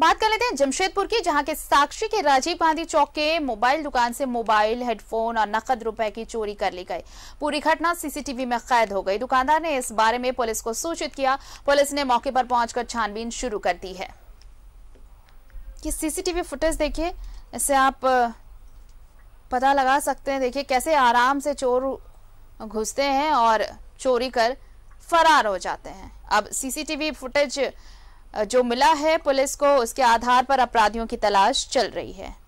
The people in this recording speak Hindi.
बात कर लेते हैं जमशेदपुर की जहां के साक्षी के राजीव गांधी चौक के मोबाइल दुकान से मोबाइल हेडफोन और नकद रुपए की चोरी कर ली गई पूरी घटना सीसीटीवी में कैद हो गई दुकानदार ने इस बारे में पुलिस को सूचित किया पुलिस ने मौके पर पहुंचकर छानबीन शुरू कर दी है कि सीसीटीवी फुटेज देखिए इससे आप पता लगा सकते हैं देखिए कैसे आराम से चोर घुसते हैं और चोरी कर फरार हो जाते हैं अब सीसीटीवी फुटेज जो मिला है पुलिस को उसके आधार पर अपराधियों की तलाश चल रही है